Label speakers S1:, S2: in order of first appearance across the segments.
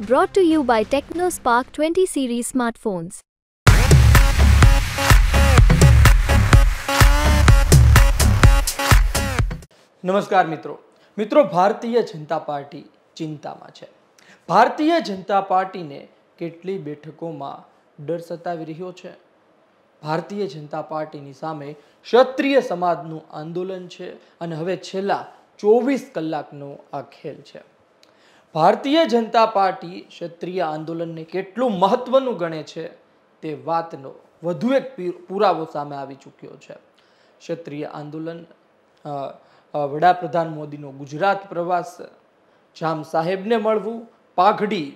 S1: brought to you by TechnoSpark 20 series smartphones. નમસ્કાર મિત્રો મિત્રો ભારતીય જનતા પાર્ટી ચિંતામાં છે ભારતીય જનતા પાર્ટીને કેટલી બેઠકોમાં ડર સતાવી રહ્યો છે ભારતીય જનતા પાર્ટીની સામે ક્ષત્રિય સમાજનું આંદોલન છે અને હવે છેલ્લા ચોવીસ કલાકનો આ ખેલ છે ભારતીય જનતા પાર્ટી ક્ષત્રિય આંદોલનને કેટલું મહત્ત્વનું ગણે છે તે વાતનો વધુ એક પુરાવો સામે આવી ચૂક્યો છે ક્ષત્રિય આંદોલન વડાપ્રધાન મોદીનો ગુજરાત પ્રવાસ જામ સાહેબને મળવું પાઘડી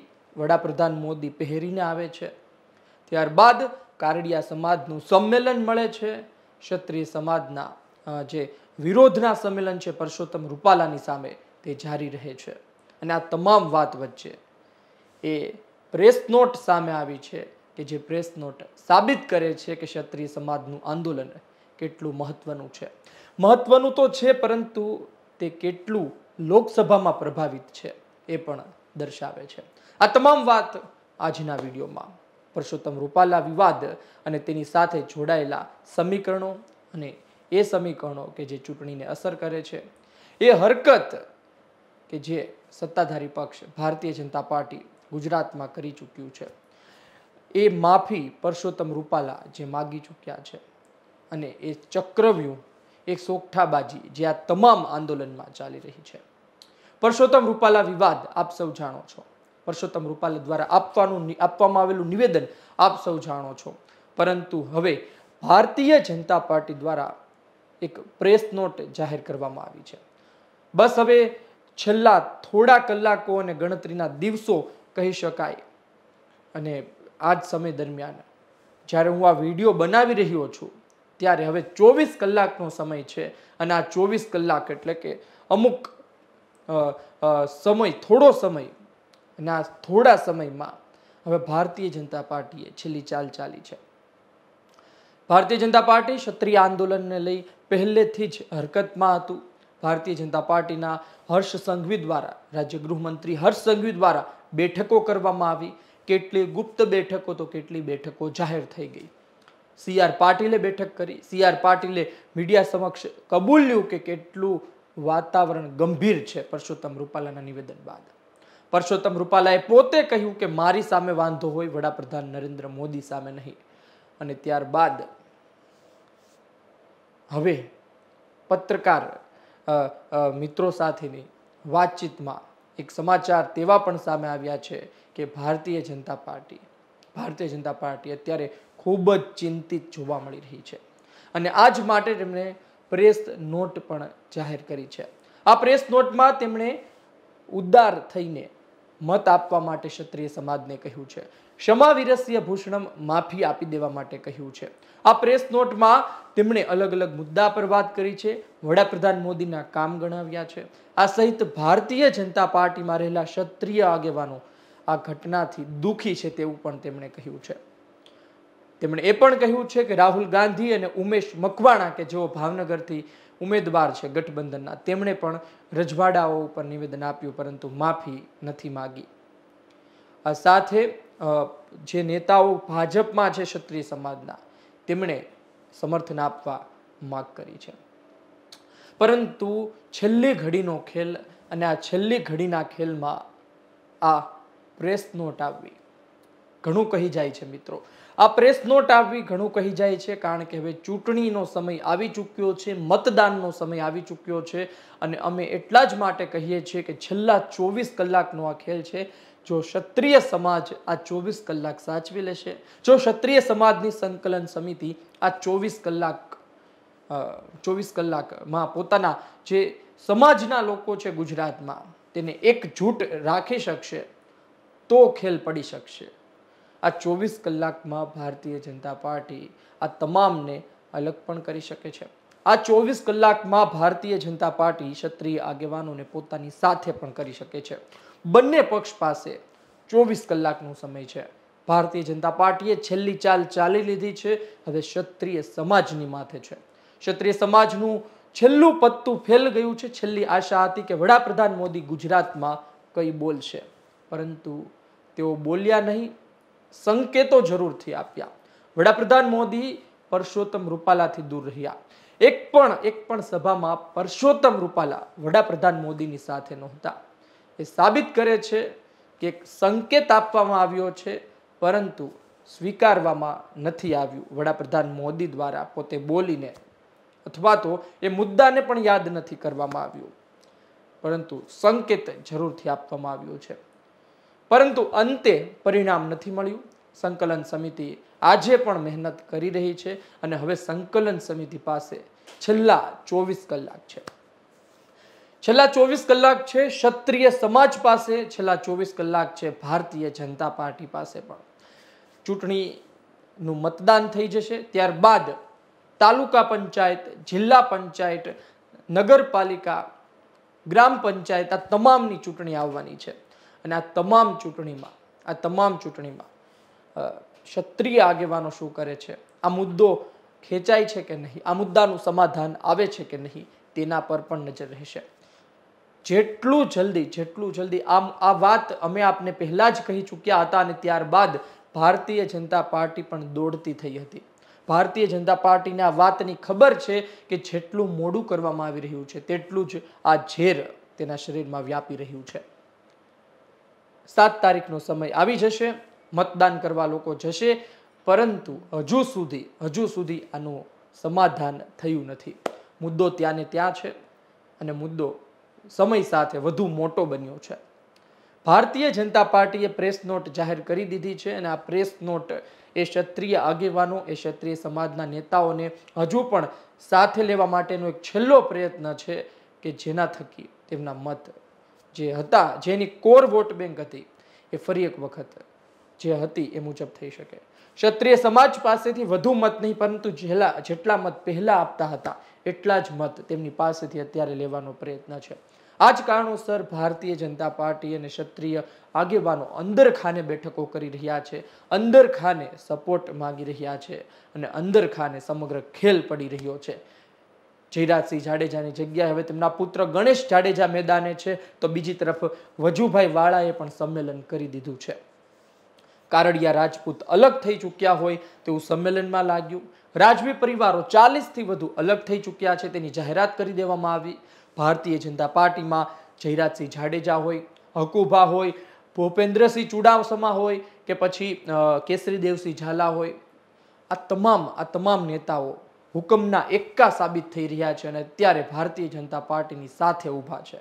S1: વડાપ્રધાન મોદી પહેરીને આવે છે ત્યારબાદ કારડિયા સમાજનું સંમેલન મળે છે ક્ષત્રિય સમાજના જે વિરોધના સંમેલન છે પરસોત્તમ રૂપાલાની સામે તે જારી રહે છે અને આ તમામ વાત વચ્ચે એ પ્રેસ નોટ સામે આવી છે કે જે પ્રેસ નોટ સાબિત કરે છે કે ક્ષત્રિય સમાજનું આંદોલન કેટલું મહત્વનું છે મહત્વનું તો છે પરંતુ તે કેટલું લોકસભામાં પ્રભાવિત છે એ પણ દર્શાવે છે આ તમામ વાત આજના વિડીયોમાં પરસોત્તમ રૂપાલા વિવાદ અને તેની સાથે જોડાયેલા સમીકરણો અને એ સમીકરણો કે જે ચૂંટણીને અસર કરે છે એ હરકત કે જે સત્તાધારી પક્ષ ભારતીય જનતા પાર્ટી ગુજરાતમાં કરી ચૂક્યું છે એ માફી પરસોત્તમ રૂપાલા જે માગી ચૂક્યા છે અને એ ચક્રવ્યૂહ એ સોકઠાબાજી જે આ તમામ આંદોલનમાં ચાલી રહી છે પરસોત્તમ રૂપાલા વિવાદ આપ સૌ જાણો છો પરસોત્તમ રૂપાલા દ્વારા આપવાનું આપવામાં આવેલું નિવેદન આપ સૌ જાણો છો પરંતુ હવે ભારતીય જનતા પાર્ટી દ્વારા એક પ્રેસ નોટ જાહેર કરવામાં આવી છે બસ હવે છેલ્લા થોડા કલાકો અને ગણતરીના દિવસો કહી શકાય અને આ જ સમય દરમિયાન જ્યારે હું આ વિડીયો બનાવી રહ્યો છું ત્યારે હવે ચોવીસ કલાકનો સમય છે અને આ ચોવીસ કલાક એટલે કે અમુક સમય થોડો સમય અને આ થોડા સમયમાં હવે ભારતીય જનતા પાર્ટીએ છેલ્લી ચાલ ચાલી છે ભારતીય જનતા પાર્ટી ક્ષત્રિય આંદોલનને લઈ પહેલેથી જ હરકતમાં હતું ભારતીય જનતા પાર્ટીના હર્ષ સંઘવી દ્વારા રાજ્ય ગૃહમંત્રી હર્ષ સંઘવી દ્વારા બેઠકો કરવામાં આવી કેટલી ગુપ્ત બેઠકો તો કેટલી બેઠકો જાહેર થઈ ગઈ સી આર પાટીલે બેઠક કરી સી આર પાટીલે મીડિયા સમક્ષ કબૂલ્યું કે કેટલું વાતાવરણ ગંભીર છે પરસોત્તમ રૂપાલાના નિવેદન બાદ પરસોત્તમ રૂપાલાએ પોતે કહ્યું કે મારી સામે વાંધો હોય વડાપ્રધાન નરેન્દ્ર મોદી સામે નહીં અને ત્યારબાદ હવે પત્રકાર મિત્રો સાથેની વાતચીતમાં એક સમાચાર તેવા પણ સામે આવ્યા છે કે ભારતીય જનતા પાર્ટી ભારતીય જનતા પાર્ટી અત્યારે ખૂબ જ ચિંતિત જોવા મળી રહી છે અને આ જ માટે તેમણે પ્રેસ નોટ પણ જાહેર કરી છે આ પ્રેસ નોટમાં તેમણે ઉદાર થઈને મત આપવા માટે ક્ષત્રિય સમાજને કહ્યું છે ક્ષમા વિરસ્ય ભૂષણમ માફી આપી દેવા માટે કહ્યું છે આ પ્રેસ નોટમાં તેમણે અલગ અલગ મુદ્દા પર વાત કરી છે વડાપ્રધાન મોદીના કામ ગણાવ્યા છે આ સહિત ભારતીય જનતા પાર્ટીમાં રહેલા ક્ષત્રિય આગેવાનો આ ઘટનાથી દુઃખી છે તેવું પણ તેમણે કહ્યું છે તેમણે એ પણ કહ્યું છે કે રાહુલ ગાંધી અને ઉમેશ મકવાણા કે જેઓ ભાવનગરથી ઉમેદવાર છે ગઠબંધનના તેમણે પણ રજવાડાઓ ઉપર નિવેદન આપ્યું પરંતુ માફી નથી માગી આ સાથે જે નેતાઓ ભાજપમાં છે ક્ષત્રિય સમાજના તેમણે સમર્થન આપવા માગ કરી છે પરંતુ છેલ્લી ઘડીનો ખેલ અને આ છેલ્લી ઘડીના ખેલમાં આ પ્રેસ નોટ આવવી ઘણું કહી જાય છે મિત્રો આ પ્રેસ નોટ આવી ઘણું કહી જાય છે કારણ કે હવે ચૂંટણીનો સમય આવી ચૂક્યો છે મતદાનનો સમય આવી ચૂક્યો છે અને અમે એટલા જ માટે કહીએ છીએ કે છેલ્લા ચોવીસ કલાકનો આ ખેલ છે જો ક્ષત્રિય સમાજ આ ચોવીસ કલાક સાચવી લેશે જો ક્ષત્રિય સમાજની સંકલન સમિતિ આ ચોવીસ કલાક ચોવીસ કલાકમાં પોતાના જે સમાજના લોકો છે ગુજરાતમાં તેને એકજૂટ રાખી શકશે તો ખેલ પડી શકશે આ ચોવીસ કલાકમાં ભારતીય જનતા પાર્ટી આ તમામને અલગ પણ કરી શકે છે આ ચોવીસ કલાકમાં ભારતીય જનતા પાર્ટી ક્ષત્રિય આગેવાનોને પોતાની સાથે પણ કરી શકે છે બંને પક્ષ પાસે ચોવીસ કલાકનો સમય છે ભારતીય જનતા પાર્ટીએ છેલ્લી ચાલ ચાલી લીધી છે હવે ક્ષત્રિય સમાજની માથે છે ક્ષત્રિય સમાજનું છેલ્લું પત્તું ફેલ ગયું છે છેલ્લી આશા હતી કે વડાપ્રધાન મોદી ગુજરાતમાં કંઈ બોલશે પરંતુ તેઓ બોલ્યા નહીં સંકેતો જરૂરથી આપ્યા વડાપ્રધાન મોદી પરસોત્તમ રૂપાલાથી દૂર રહ્યા એક પણ એક પણ સભામાં પરસોત્તમ રૂપાલા વડાપ્રધાન મોદીની સાથે નહોતા એ સાબિત કરે છે કે એક સંકેત આપવામાં આવ્યો છે પરંતુ સ્વીકારવામાં નથી આવ્યું વડાપ્રધાન મોદી દ્વારા પોતે બોલીને અથવા તો એ મુદ્દાને પણ યાદ નથી કરવામાં આવ્યું પરંતુ સંકેત જરૂરથી આપવામાં આવ્યો છે પરંતુ અંતે પરિણામ નથી મળ્યું સંકલન સમિતિ આજે પણ મહેનત કરી રહી છે અને હવે સંકલન સમિતિ પાસે છેલ્લા ચોવીસ કલાક છે છેલ્લા ચોવીસ કલાક છે ક્ષત્રિય સમાજ પાસે છેલ્લા ચોવીસ કલાક છે ભારતીય જનતા પાર્ટી પાસે પણ ચૂંટણીનું મતદાન થઈ જશે ત્યારબાદ તાલુકા પંચાયત જિલ્લા પંચાયત નગરપાલિકા ગ્રામ પંચાયત આ તમામની ચૂંટણી આવવાની છે અને આ તમામ ચૂંટણીમાં આ તમામ ચૂંટણીમાં ક્ષત્રિય આગેવાનો શું કરે છે આ મુદ્દો ખેંચાય છે કે નહીં આ મુદ્દાનું સમાધાન આવે છે કે નહીં તેના પર પણ નજર રહેશે જેટલું જલ્દી જેટલું જલ્દી આમ આ વાત અમે આપને પહેલાં જ કહી ચૂક્યા હતા અને ત્યારબાદ ભારતીય જનતા પાર્ટી પણ દોડતી થઈ હતી ભારતીય જનતા પાર્ટીને આ વાતની ખબર છે કે જેટલું મોડું કરવામાં આવી રહ્યું છે તેટલું જ આ ઝેર તેના શરીરમાં વ્યાપી રહ્યું છે સાત તારીખનો સમય આવી જશે મતદાન કરવા લોકો જશે પરંતુ હજુ સુધી હજુ સુધી આનું સમાધાન થયું નથી મુદ્દો ત્યાંને ત્યાં છે અને મુદ્દો સમય સાથે વધુ મોટો બન્યો છે ભારતીય જનતા પાર્ટીએ પ્રેસ નોટ જાહેર કરી દીધી છે અને આ પ્રેસ નોટ એ ક્ષત્રિય આગેવાનો એ ક્ષત્રિય સમાજના નેતાઓને હજુ પણ સાથે લેવા માટેનો એક છેલ્લો પ્રયત્ન છે કે જેના થકી તેમના મત જે હતા જેની કોર વોટ બેંક હતી એ ફરી એક વખત જે હતી એ મુજબ થઈ શકે ક્ષત્રિય સમાજ પાસેથી વધુ મત નહીં પરંતુ જેલા જેટલા મત પહેલા આપતા હતા એટલા જ મત તેમની પાસેથી અત્યારે લેવાનો પ્રયત્ન છે આ જ કારણોસર ભારતીય જનતા પાર્ટી અને ક્ષત્રિય આગેવાનો અંદર ખાને બેઠકો કરી રહ્યા છે અંદર ખાને સપોર્ટ માગી રહ્યા છે અને અંદર ખાને સમગ્ર ખેલ પડી રહ્યો છે જયરાજસિંહ જાડેજાની જગ્યાએ હવે તેમના પુત્ર ગણેશ જાડેજા મેદાને છે તો બીજી તરફ વજુભાઈ વાળાએ પણ સંમેલન કરી દીધું છે કારડિયા રાજપૂત અલગ થઈ ચૂક્યા હોય તેવું સંમેલનમાં લાગ્યું રાજવી પરિવારો ચાલીસથી વધુ અલગ થઈ ચૂક્યા છે તેની જાહેરાત કરી દેવામાં આવી ભારતીય જનતા પાર્ટીમાં જયરાજસિંહ જાડેજા હોય હકુભા હોય ભૂપેન્દ્રસિંહ ચુડાસમા હોય કે પછી કેસરી દેવસિંહ ઝાલા હોય આ તમામ આ તમામ નેતાઓ હુકમના એક્કા સાબિત થઈ રહ્યા છે અને ત્યારે ભારતીય જનતા પાર્ટીની સાથે ઊભા છે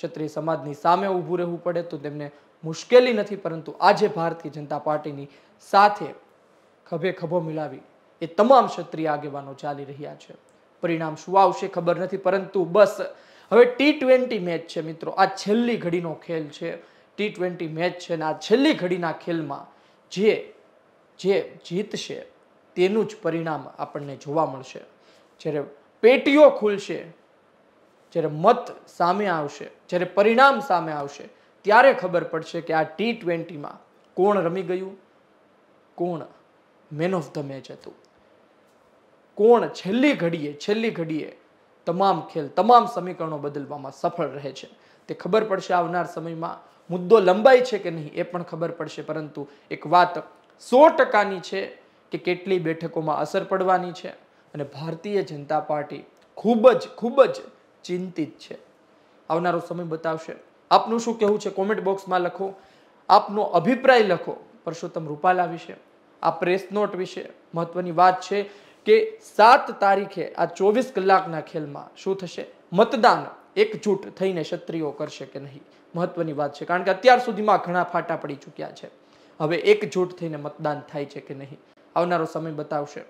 S1: ક્ષત્રિય સમાજની સામે ઊભું રહેવું પડે તો તેમને મુશ્કેલી નથી પરંતુ આજે ભારતીય જનતા પાર્ટીની સાથે ખભે ખભો મિલાવી એ તમામ ક્ષત્રિય આગેવાનો ચાલી રહ્યા છે પરિણામ શું આવશે ખબર નથી પરંતુ બસ હવે ટી ટ્વેન્ટી મેચ છે મિત્રો આ છેલ્લી ઘડીનો ખેલ છે ટી ટ્વેન્ટી મેચ છે અને આ છેલ્લી ઘડીના ખેલમાં જે જે જીતશે તેનું જ પરિણામ આપણને જોવા મળશે જ્યારે પેટીઓ ખુલશે જ્યારે મત સામે આવશે જ્યારે પરિણામ સામે આવશે ત્યારે ખબર પડશે કે આ ટી ટ્વેન્ટીમાં કોણ રમી ગયું કોણ મેન ઓફ ધ મેચ હતું કોણ છેલ્લી ઘડીએ છેલ્લી ઘડીએ તમામ ખેલ તમામ સમીકરણો બદલવામાં સફળ રહે છે તે ખબર પડશે આવનાર સમયમાં મુદ્દો લંબાય છે કે નહીં એ પણ ખબર પડશે પરંતુ એક વાત સો ટકાની છે કે કેટલી બેઠકોમાં અસર પડવાની છે અને ભારતીય જનતા પાર્ટી ખૂબ જ ખૂબ જ ચિંતિત છે આવનારો સમય બતાવશે આપનું શું કહેવું છે કોમેન્ટ બોક્સમાં લખો આપનો અભિપ્રાય લખો પરસોત્તમ રૂપાલા વિશે આ પ્રેસ નોટ વિશે મહત્વની વાત છે કે સાત તારીખે આ ચોવીસ કલાકના ખેલમાં શું થશે મતદાન એકજૂટ થઈને ક્ષત્રિયો કરશે કે નહીં મહત્વની વાત છે કારણ કે અત્યાર સુધીમાં ઘણા ફાટા પડી ચૂક્યા છે હવે એકજૂટ થઈને મતદાન થાય છે કે નહીં આવનારો સમય બતાવશે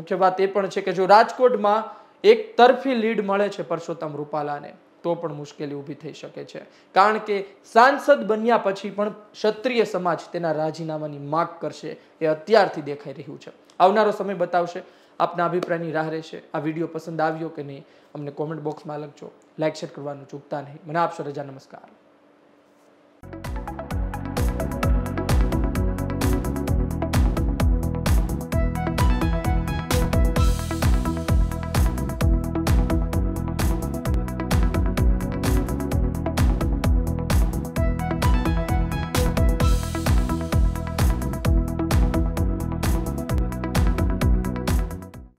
S1: મુખ્ય વાત એ પણ છે કે જો રાજકોટમાં એક તરફી લીડ મળે છે પરસોત્તમ રૂપાલાને તો પણ મુશ્કેલી ઊભી થઈ શકે છે કારણ કે સાંસદ બન્યા પછી પણ ક્ષત્રિય સમાજ તેના રાજીનામાની માગ કરશે એ અત્યારથી દેખાઈ રહ્યું છે આવનારો સમય બતાવશે આપના અભિપ્રાયની રાહ રહેશે આ વિડીયો પસંદ આવ્યો કે નહીં અમને કોમેન્ટ બોક્સમાં લખજો લાઇક શેર કરવાનું ચૂકતા નહીં મને આપશો રજા નમસ્કાર